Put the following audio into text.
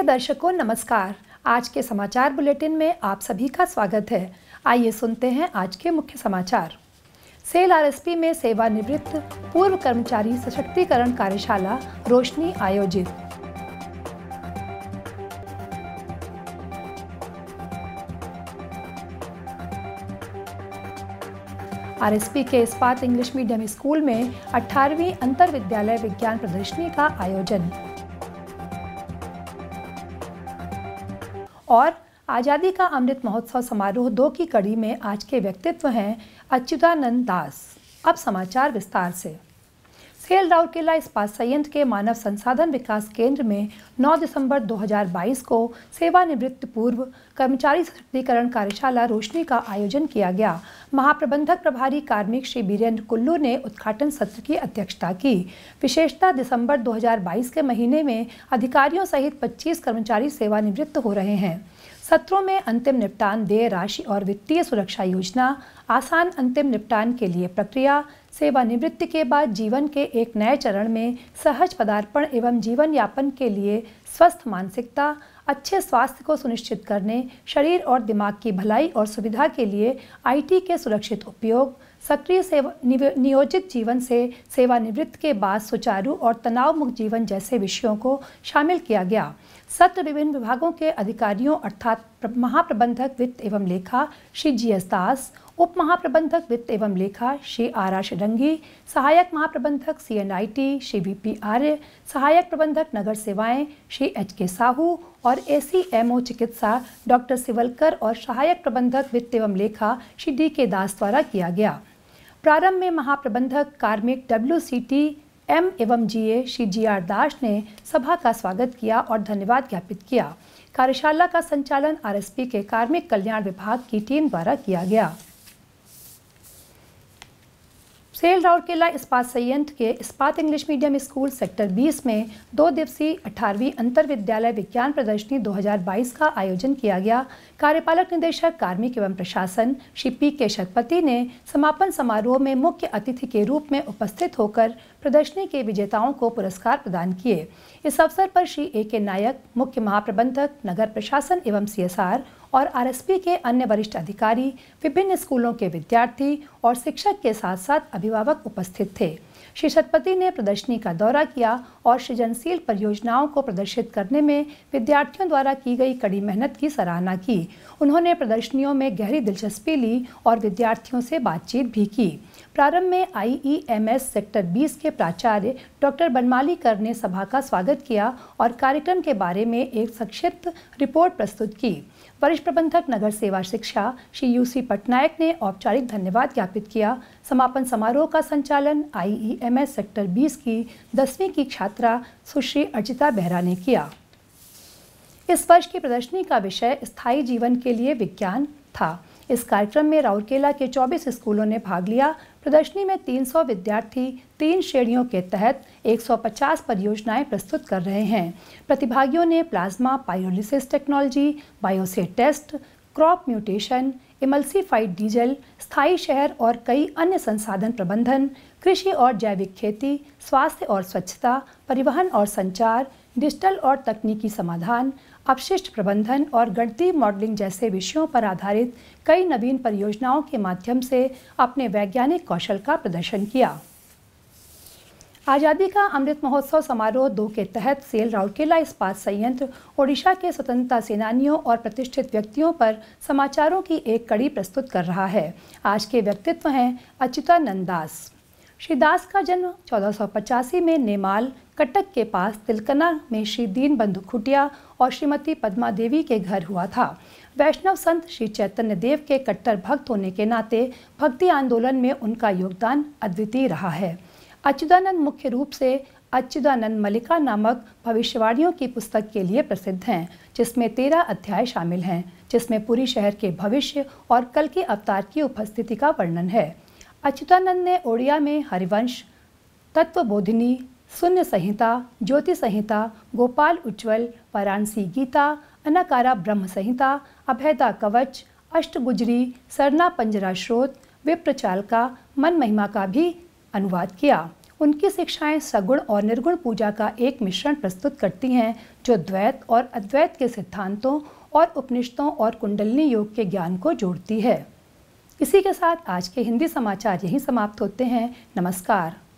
प्रिय दर्शकों नमस्कार आज के समाचार बुलेटिन में आप सभी का स्वागत है आइए सुनते हैं आज के मुख्य समाचार सेल आरएसपी में सेवानिवृत्त पूर्व कर्मचारी सशक्तिकरण कार्यशाला रोशनी आयोजित आरएसपी के इस्पात इंग्लिश मीडियम स्कूल में 18वीं अंतर विद्यालय विज्ञान प्रदर्शनी का आयोजन और आज़ादी का अमृत महोत्सव समारोह दो की कड़ी में आज के व्यक्तित्व हैं अच्युतानंद दास अब समाचार विस्तार से खेल राउरकेला इस्पात संयंत्र के मानव संसाधन विकास केंद्र में 9 दिसंबर 2022 को सेवानिवृत्त पूर्व कर्मचारी सशक्तिकरण कार्यशाला रोशनी का आयोजन किया गया महाप्रबंधक प्रभारी कार्मिक श्री बीरेंद्र कुल्लू ने उद्घाटन सत्र की अध्यक्षता की विशेषता दिसंबर 2022 के महीने में अधिकारियों सहित 25 कर्मचारी सेवानिवृत्त हो रहे हैं सत्रों में अंतिम निपटान देय राशि और वित्तीय सुरक्षा योजना आसान अंतिम निपटान के लिए प्रक्रिया सेवानिवृत्ति के बाद जीवन के एक नए चरण में सहज पदार्पण एवं जीवन यापन के लिए स्वस्थ मानसिकता अच्छे स्वास्थ्य को सुनिश्चित करने शरीर और दिमाग की भलाई और सुविधा के लिए आईटी के सुरक्षित उपयोग सक्रिय सेवा नियोजित जीवन से सेवानिवृत्त के बाद सुचारू और तनावमुक्त जीवन जैसे विषयों को शामिल किया गया सत्र विभिन्न विभागों के अधिकारियों अर्थात महाप्रबंधक वित्त एवं लेखा श्री जी एस दास उप महाप्रबंधक वित्त एवं लेखा श्री आर आर षडंगी सहायक महाप्रबंधक C N I T Shri V P Arya सहायक प्रबंधक नगर सेवाएं श्री एच के साहू और ए सी एम ओ चिकित्सा डॉक्टर सिवलकर और सहायक प्रबंधक वित्त एवं लेखा श्री डी के दास द्वारा किया गया प्रारंभ में महाप्रबंधक कार्मिक डब्ल्यू सी टी एम एवं जीए श्री जी आर दास ने सभा का स्वागत किया और धन्यवाद ज्ञापित किया कार्यशाला का संचालन आरएसपी के कार्मिक कल्याण विभाग की टीम द्वारा किया गया सेल राउरकेला इस्पात संयंत्र के इस्पात इंग्लिश मीडियम स्कूल सेक्टर 20 में दो दिवसीय अठारहवीं अंतर विद्यालय विज्ञान प्रदर्शनी 2022 का आयोजन किया गया कार्यपालक निदेशक कार्मिक एवं प्रशासन श्री पी के शतपति ने समापन समारोह में मुख्य अतिथि के रूप में उपस्थित होकर प्रदर्शनी के विजेताओं को पुरस्कार प्रदान किए इस अवसर पर श्री ए के नायक मुख्य महाप्रबंधक नगर प्रशासन एवं सी और आरएसपी के अन्य वरिष्ठ अधिकारी विभिन्न स्कूलों के विद्यार्थी और शिक्षक के साथ साथ अभिभावक उपस्थित थे श्री शतपति ने प्रदर्शनी का दौरा किया और सृजनशील परियोजनाओं को प्रदर्शित करने में विद्यार्थियों द्वारा की गई कड़ी मेहनत की सराहना की उन्होंने प्रदर्शनियों में गहरी दिलचस्पी ली और विद्यार्थियों से बातचीत भी की प्रारंभ में आई e सेक्टर 20 के प्राचार्य डॉक्टर बनमालीकर ने सभा का स्वागत किया और कार्यक्रम के बारे में एक संक्षिप्त रिपोर्ट प्रस्तुत की वरिष्ठ प्रबंधक नगर सेवा शिक्षा श्री यूसी पटनायक ने औपचारिक धन्यवाद ज्ञापित किया समापन समारोह का संचालन आई भी एमएस सेक्टर 20 की दसवीं की छात्रा सुश्री अर्चिता बेहरा ने किया इस वर्ष की प्रदर्शनी का विषय स्थायी जीवन के लिए विज्ञान था इस कार्यक्रम में राउरकेला के 24 स्कूलों ने भाग लिया प्रदर्शनी में 300 विद्यार्थी तीन श्रेणियों के तहत 150 परियोजनाएं प्रस्तुत कर रहे हैं प्रतिभागियों ने plasma pyrolysis technology bioassay test crop mutation emulsified diesel स्थायी शहर और कई अन्य संसाधन प्रबंधन कृषि और जैविक खेती स्वास्थ्य और स्वच्छता परिवहन और संचार डिजिटल और तकनीकी समाधान अपशिष्ट प्रबंधन और गणतीय मॉडलिंग जैसे विषयों पर आधारित कई नवीन परियोजनाओं के माध्यम से अपने वैज्ञानिक कौशल का प्रदर्शन किया आज़ादी का अमृत महोत्सव समारोह दो के तहत सेल राउरकेला इस्पात संयंत्र ओडिशा के स्वतंत्रता सेनानियों और प्रतिष्ठित व्यक्तियों पर समाचारों की एक कड़ी प्रस्तुत कर रहा है आज के व्यक्तित्व हैं अच्युतानंद दास श्री दास का जन्म चौदह में नेमाल कटक के पास तिलकना में श्री दीन बंधु खुटिया और श्रीमती पद्मा देवी के घर हुआ था वैष्णव संत श्री चैतन्य देव के कट्टर भक्त होने के नाते भक्ति आंदोलन में उनका योगदान अद्वितीय रहा है अच्युतानंद मुख्य रूप से अच्युतानंद मलिका नामक भविष्यवाणियों की पुस्तक के लिए प्रसिद्ध हैं जिसमें तेरह अध्याय शामिल हैं जिसमें पूरी शहर के भविष्य और कल के अवतार की उपस्थिति का वर्णन है अच्युतानंद ने ओडिया में हरिवंश तत्वबोधिनी शून्य संहिता ज्योति संहिता गोपाल उज्ज्वल वाराणसी गीता अनाकारा ब्रह्म संहिता अभेदा कवच अष्टगुजरी सरना पंजरा श्रोत विप्रचाल का मन महिमा का भी अनुवाद किया उनकी शिक्षाएं सगुण और निर्गुण पूजा का एक मिश्रण प्रस्तुत करती हैं जो द्वैत और अद्वैत के सिद्धांतों और उपनिषदों और कुंडलनी योग के ज्ञान को जोड़ती है इसी के साथ आज के हिंदी समाचार यहीं समाप्त होते हैं नमस्कार